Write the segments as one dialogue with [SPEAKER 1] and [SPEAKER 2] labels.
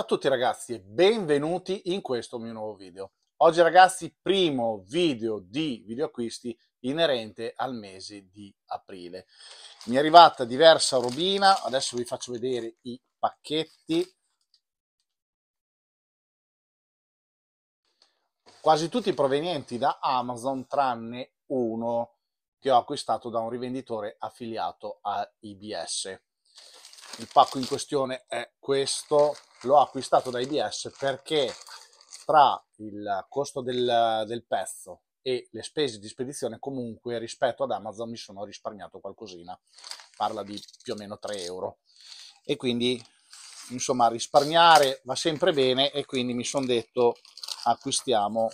[SPEAKER 1] Ciao a tutti ragazzi e benvenuti in questo mio nuovo video. Oggi ragazzi primo video di videoacquisti inerente al mese
[SPEAKER 2] di aprile. Mi è arrivata diversa robina, adesso vi faccio vedere i pacchetti.
[SPEAKER 1] Quasi tutti provenienti da Amazon tranne uno che ho acquistato da un rivenditore affiliato a IBS. Il pacco in questione è questo, l'ho acquistato da IBS perché tra il costo del, del pezzo e le spese di spedizione comunque rispetto ad Amazon mi sono risparmiato qualcosina, parla di più o meno 3 euro e quindi insomma risparmiare va sempre bene e quindi mi sono detto acquistiamo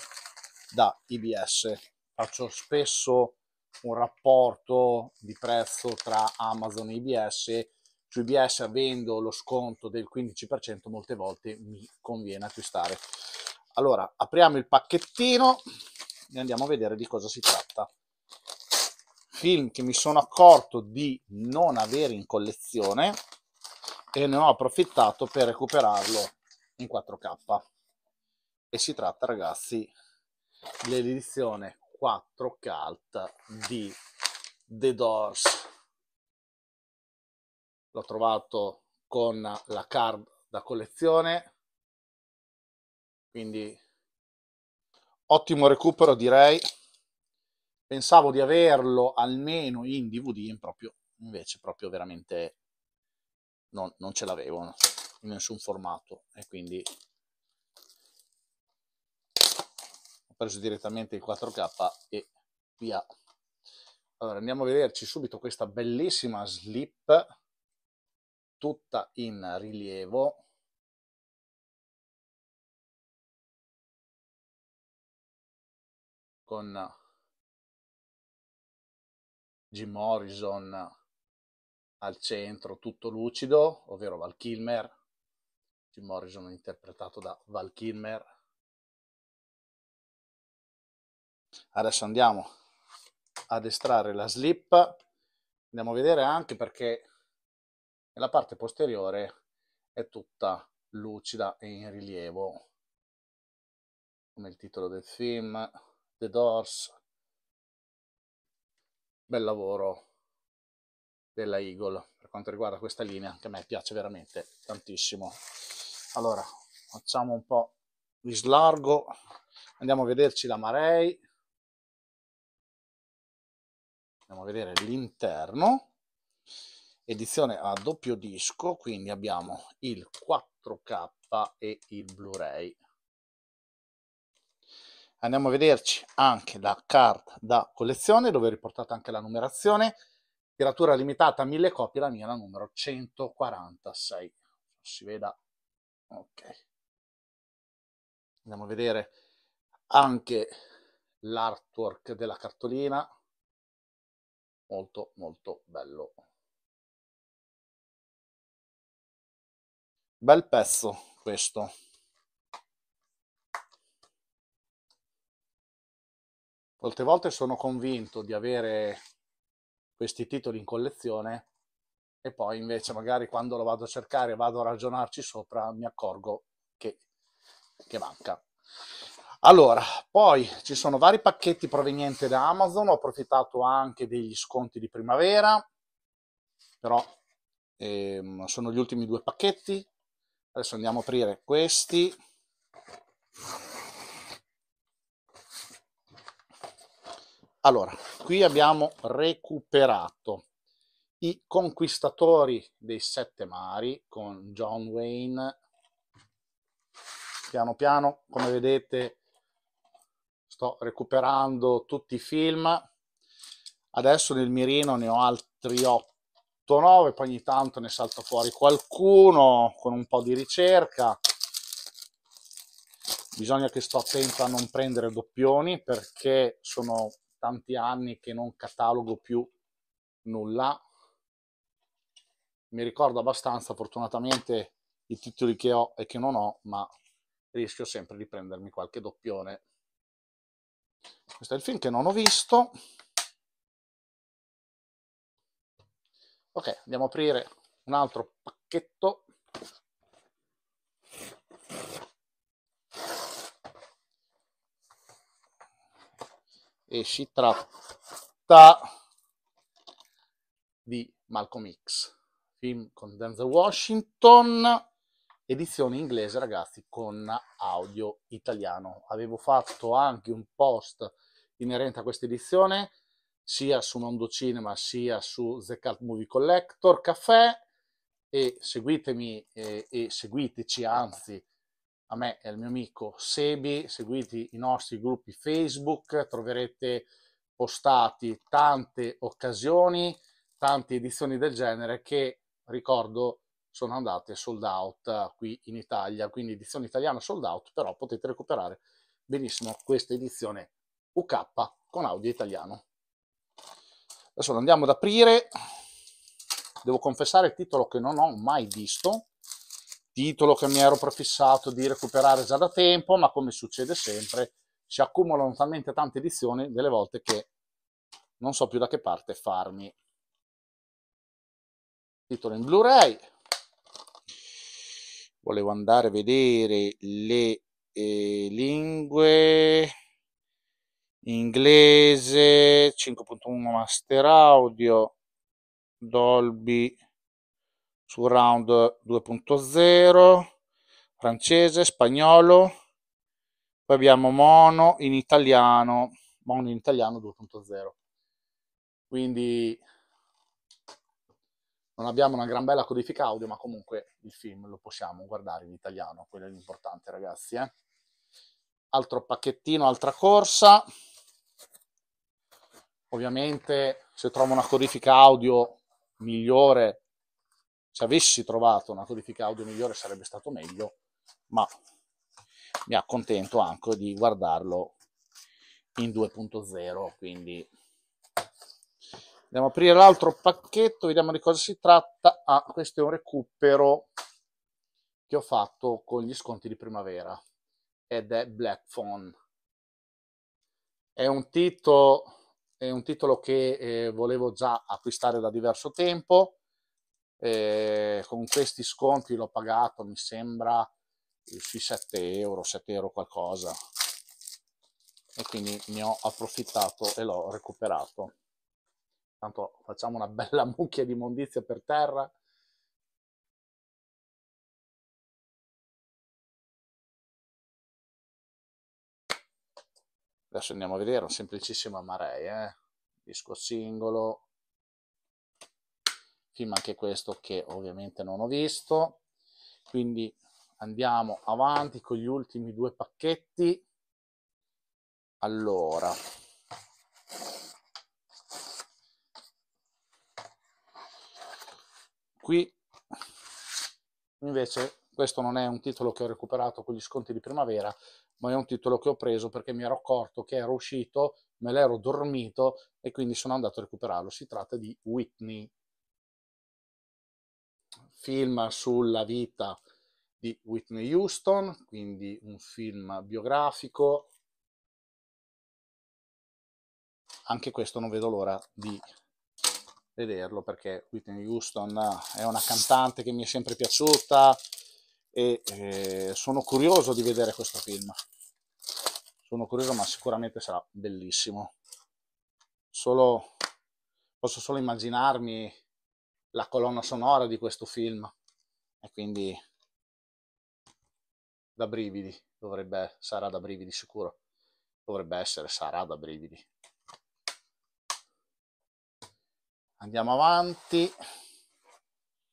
[SPEAKER 1] da IBS. Faccio spesso un rapporto di prezzo tra Amazon e IBS su IBS avendo lo sconto del 15% molte volte mi conviene acquistare. Allora, apriamo il pacchettino e andiamo a vedere di cosa si tratta. Film che mi sono accorto di non avere in collezione e ne ho approfittato per recuperarlo in 4K. E si tratta, ragazzi, dell'edizione 4K di
[SPEAKER 2] The Doors l'ho trovato con la card da collezione quindi
[SPEAKER 1] ottimo recupero direi pensavo di averlo almeno in dvd in proprio, invece proprio veramente non, non ce l'avevo in nessun formato e quindi ho preso direttamente il 4k e via allora andiamo
[SPEAKER 2] a vederci subito questa bellissima slip tutta in rilievo con Jim Morrison al centro, tutto lucido, ovvero Val Kilmer. Jim Morrison interpretato da Val Kilmer. Adesso andiamo ad estrarre la slip.
[SPEAKER 1] Andiamo a vedere anche perché e la parte posteriore è tutta lucida e in rilievo come il titolo del film The Doors bel lavoro della Eagle per quanto riguarda questa linea che a me piace veramente tantissimo allora facciamo un po' di slargo andiamo a vederci la Marei andiamo a vedere l'interno edizione a doppio disco, quindi abbiamo il 4K e il Blu-ray. Andiamo a vederci anche la card da collezione dove è riportata anche la numerazione, tiratura limitata a 1000 copie, la mia la numero 146. Si veda. Ok. Andiamo a vedere
[SPEAKER 2] anche l'artwork della cartolina. Molto molto bello. bel pezzo questo
[SPEAKER 1] molte volte sono convinto di avere questi titoli in collezione e poi invece magari quando lo vado a cercare vado a ragionarci sopra mi accorgo che, che manca allora, poi ci sono vari pacchetti provenienti da Amazon, ho approfittato anche degli sconti di primavera, però ehm, sono gli ultimi due pacchetti, Adesso andiamo a aprire questi. Allora, qui abbiamo recuperato i conquistatori dei sette mari con John Wayne. Piano piano, come vedete, sto recuperando tutti i film. Adesso nel mirino ne ho altri otto 8-9, poi ogni tanto ne salta fuori qualcuno con un po' di ricerca. Bisogna che sto attento a non prendere doppioni perché sono tanti anni che non catalogo più nulla. Mi ricordo abbastanza, fortunatamente, i titoli che ho e che non ho, ma rischio sempre di prendermi qualche doppione.
[SPEAKER 2] Questo è il film che non ho visto. ok andiamo a aprire un altro pacchetto
[SPEAKER 1] e si tratta di Malcolm X film con Denzel Washington edizione inglese ragazzi con audio italiano avevo fatto anche un post inerente a questa edizione sia su Mondo Cinema sia su The Cult Movie Collector Caffè e seguitemi e, e seguiteci anzi a me e al mio amico Sebi, seguite i nostri gruppi Facebook, troverete postati tante occasioni, tante edizioni del genere che, ricordo, sono andate sold out qui in Italia, quindi edizione italiana sold out, però potete recuperare benissimo questa edizione UK con audio italiano. Adesso lo andiamo ad aprire. Devo confessare il titolo che non ho mai visto, titolo che mi ero prefissato di recuperare già da tempo, ma come succede sempre, si accumulano talmente tante edizioni delle volte che non so più da che parte farmi. Titolo in Blu-ray. Volevo andare a vedere le eh, lingue inglese, 5.1 master audio, Dolby surround 2.0, francese, spagnolo, poi abbiamo mono in italiano, mono in italiano 2.0. Quindi non abbiamo una gran bella codifica audio, ma comunque il film lo possiamo guardare in italiano, quello è l'importante ragazzi. Eh? Altro pacchettino, altra corsa. Ovviamente se trovo una codifica audio migliore, se avessi trovato una codifica audio migliore sarebbe stato meglio, ma mi accontento anche di guardarlo in 2.0, quindi andiamo a aprire l'altro pacchetto, vediamo di cosa si tratta. Ah, questo è un recupero che ho fatto con gli sconti di primavera ed è Black Phone. È un titolo è un titolo che eh, volevo già acquistare da diverso tempo, eh, con questi sconti l'ho pagato, mi sembra, eh, sui 7 euro, 7 euro qualcosa, e quindi ne ho approfittato e l'ho recuperato.
[SPEAKER 2] Tanto facciamo una bella mucchia di immondizia per terra adesso andiamo a vedere un semplicissimo amarei eh? disco singolo
[SPEAKER 1] film anche questo che ovviamente non ho visto quindi andiamo avanti con gli ultimi due pacchetti allora qui invece questo non è un titolo che ho recuperato con gli sconti di primavera ma è un titolo che ho preso perché mi ero accorto che era uscito, me l'ero dormito e quindi sono andato a recuperarlo. Si tratta di Whitney, film sulla vita di Whitney Houston, quindi un film biografico. Anche questo non vedo l'ora di vederlo perché Whitney Houston è una cantante che mi è sempre piaciuta e eh, sono curioso di vedere questo film sono curioso ma sicuramente sarà bellissimo solo posso solo immaginarmi la colonna sonora di questo film e quindi da brividi dovrebbe sarà da brividi sicuro dovrebbe essere sarà da brividi andiamo avanti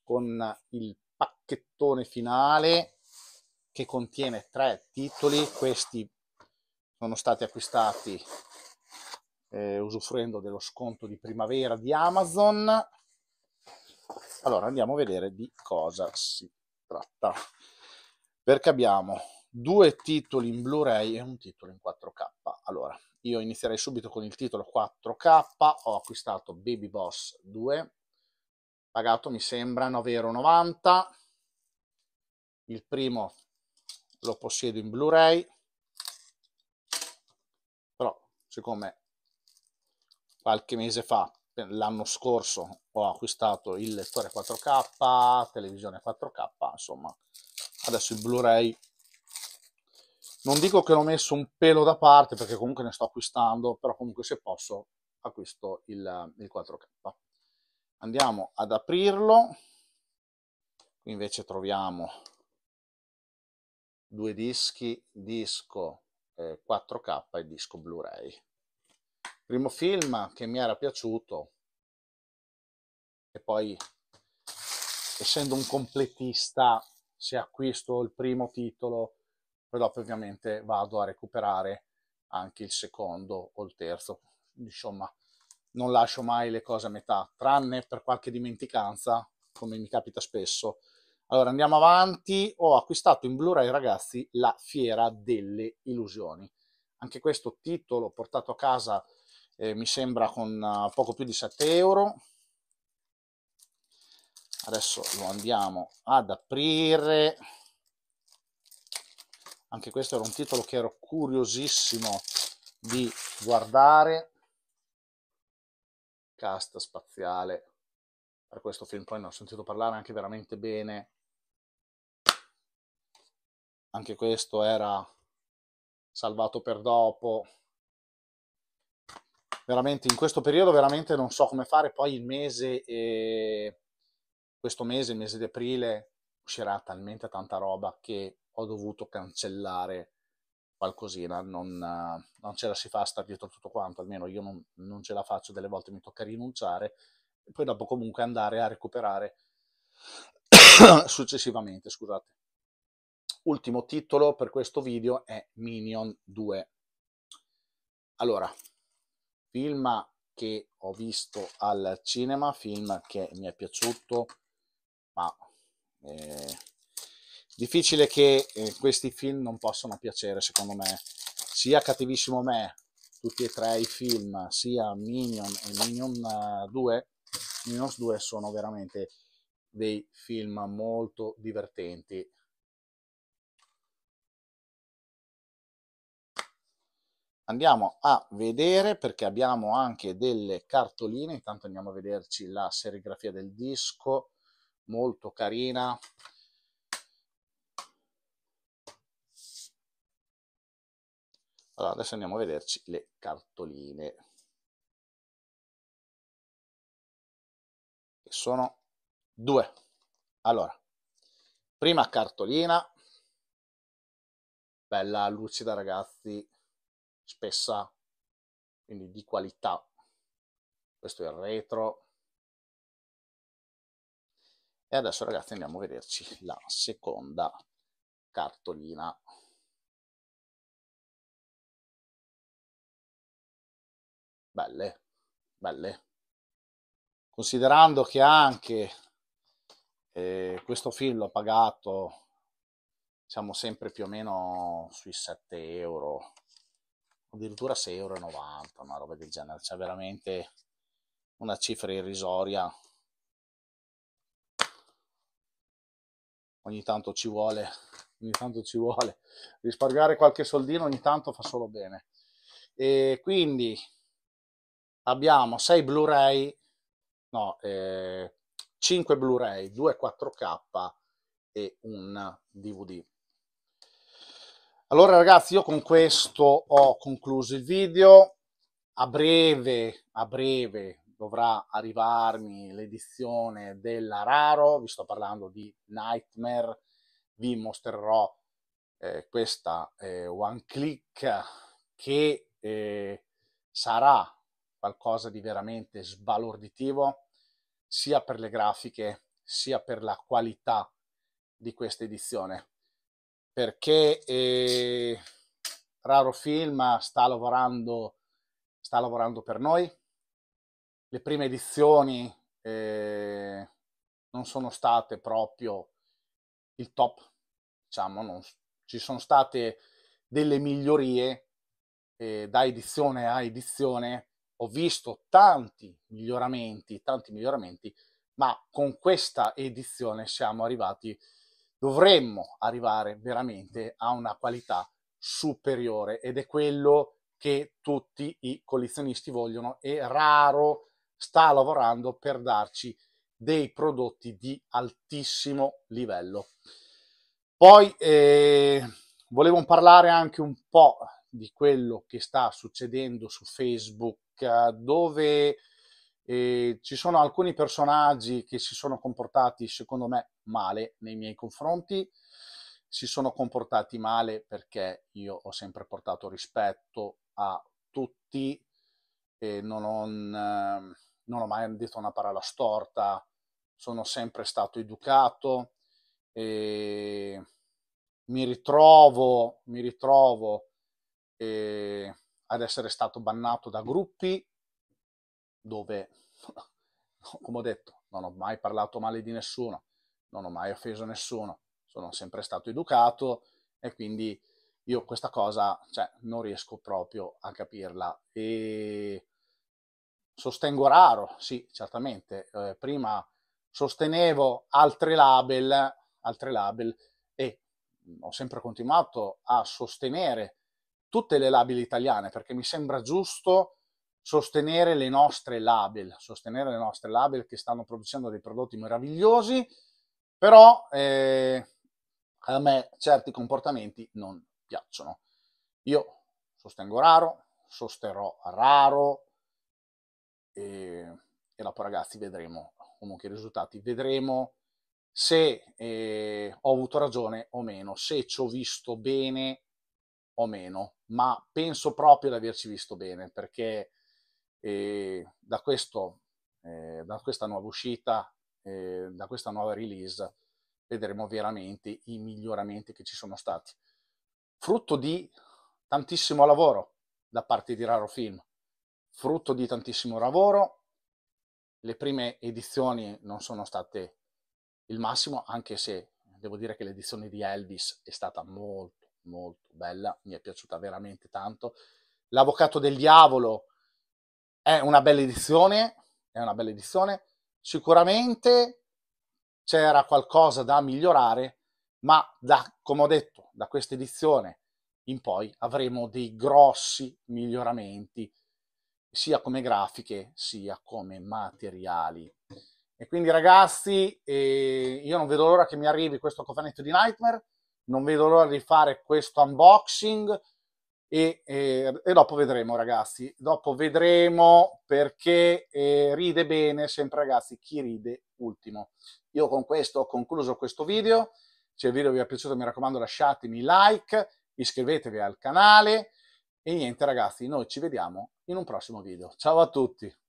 [SPEAKER 1] con il pacchettone finale che contiene tre titoli questi sono stati acquistati eh, usufruendo dello sconto di primavera di Amazon. Allora andiamo a vedere di cosa si tratta. Perché abbiamo due titoli in Blu-ray e un titolo in 4K. Allora, io inizierei subito con il titolo 4K, ho acquistato Baby Boss 2, pagato mi sembra 9,90 euro. Il primo lo possiedo in Blu-ray siccome qualche mese fa, l'anno scorso, ho acquistato il lettore 4K, televisione 4K, insomma, adesso il Blu-ray. Non dico che l'ho messo un pelo da parte perché comunque ne sto acquistando, però comunque se posso acquisto il, il 4K. Andiamo ad aprirlo. Qui invece troviamo due dischi, disco eh, 4K e disco Blu-ray. Primo film che mi era piaciuto e poi essendo un completista se acquisto il primo titolo poi dopo ovviamente vado a recuperare anche il secondo o il terzo insomma non lascio mai le cose a metà tranne per qualche dimenticanza come mi capita spesso allora andiamo avanti, ho acquistato in Blu-ray ragazzi La Fiera delle Illusioni. Anche questo titolo portato a casa eh, mi sembra con eh, poco più di 7 euro. Adesso lo andiamo ad aprire. Anche questo era un titolo che ero curiosissimo di guardare. Cast spaziale. Per questo film poi ne ho sentito parlare anche veramente bene anche questo era salvato per dopo. Veramente in questo periodo veramente non so come fare, poi il mese, eh, questo mese, il mese di aprile, uscirà talmente tanta roba che ho dovuto cancellare qualcosina, non, non ce la si fa a stare dietro tutto quanto, almeno io non, non ce la faccio, delle volte mi tocca rinunciare e poi dopo comunque andare a recuperare successivamente, scusate ultimo titolo per questo video è Minion 2. Allora, film che ho visto al cinema, film che mi è piaciuto, ma è eh, difficile che eh, questi film non possano piacere, secondo me. Sia Cattivissimo Me, tutti e tre i film, sia Minion e Minion 2, eh, Minions 2 sono veramente dei film molto divertenti
[SPEAKER 2] andiamo a vedere perché abbiamo anche delle cartoline intanto andiamo a
[SPEAKER 1] vederci la serigrafia del disco molto carina
[SPEAKER 2] allora adesso andiamo a vederci le cartoline che sono due allora prima
[SPEAKER 1] cartolina bella lucida ragazzi
[SPEAKER 2] spessa, quindi di qualità. Questo è il retro. E adesso ragazzi andiamo a vederci la seconda cartolina. Belle, belle. Considerando che anche eh, questo film l'ho pagato,
[SPEAKER 1] siamo sempre più o meno sui 7 euro, addirittura 6,90 euro, una roba del genere, cioè veramente una cifra irrisoria. Ogni tanto ci vuole, ogni tanto ci vuole risparmiare qualche soldino, ogni tanto fa solo bene. E quindi abbiamo 6 Blu-ray, no, eh, 5 Blu-ray, 2 4K e un DVD. Allora ragazzi, io con questo ho concluso il video. A breve, a breve dovrà arrivarmi l'edizione della Raro, vi sto parlando di Nightmare, vi mostrerò eh, questa eh, one click che eh, sarà qualcosa di veramente sbalorditivo sia per le grafiche sia per la qualità di questa edizione perché eh, Raro Film sta lavorando, sta lavorando per noi. Le prime edizioni eh, non sono state proprio il top, diciamo, non, ci sono state delle migliorie eh, da edizione a edizione. Ho visto tanti miglioramenti, tanti miglioramenti, ma con questa edizione siamo arrivati a dovremmo arrivare veramente a una qualità superiore ed è quello che tutti i collezionisti vogliono e raro sta lavorando per darci dei prodotti di altissimo livello. Poi eh, volevo parlare anche un po' di quello che sta succedendo su Facebook, eh, dove e ci sono alcuni personaggi che si sono comportati, secondo me, male nei miei confronti. Si sono comportati male perché io ho sempre portato rispetto a tutti e non ho, ehm, non ho mai detto una parola storta, sono sempre stato educato e mi ritrovo, mi ritrovo eh, ad essere stato bannato da gruppi dove, come ho detto, non ho mai parlato male di nessuno, non ho mai offeso nessuno, sono sempre stato educato e quindi io questa cosa cioè, non riesco proprio a capirla. E sostengo raro, sì, certamente. Eh, prima sostenevo altre label, altre label e ho sempre continuato a sostenere tutte le label italiane perché mi sembra giusto sostenere le nostre label, sostenere le nostre label che stanno producendo dei prodotti meravigliosi, però eh, a me certi comportamenti non piacciono. Io sostengo Raro, sosterrò Raro e, e dopo ragazzi vedremo comunque i risultati, vedremo se eh, ho avuto ragione o meno, se ci ho visto bene o meno, ma penso proprio di averci visto bene perché e da, questo, eh, da questa nuova uscita, eh, da questa nuova release, vedremo veramente i miglioramenti che ci sono stati. Frutto di tantissimo lavoro da parte di Raro Film, frutto di tantissimo lavoro. Le prime edizioni non sono state il massimo, anche se devo dire che l'edizione di Elvis è stata molto, molto bella, mi è piaciuta veramente tanto. L'avvocato del diavolo, è una bella edizione, è una bella edizione. Sicuramente c'era qualcosa da migliorare, ma da, come ho detto, da questa edizione in poi avremo dei grossi miglioramenti, sia come grafiche, sia come materiali. E quindi ragazzi, eh, io non vedo l'ora che mi arrivi questo cofanetto di Nightmare, non vedo l'ora di fare questo unboxing, e, e, e, dopo vedremo ragazzi, dopo vedremo perché eh, ride bene sempre ragazzi chi ride ultimo. Io con questo ho concluso questo video, se il video vi è piaciuto mi raccomando lasciatemi like, iscrivetevi al canale e niente ragazzi, noi ci vediamo in un prossimo video. Ciao a tutti!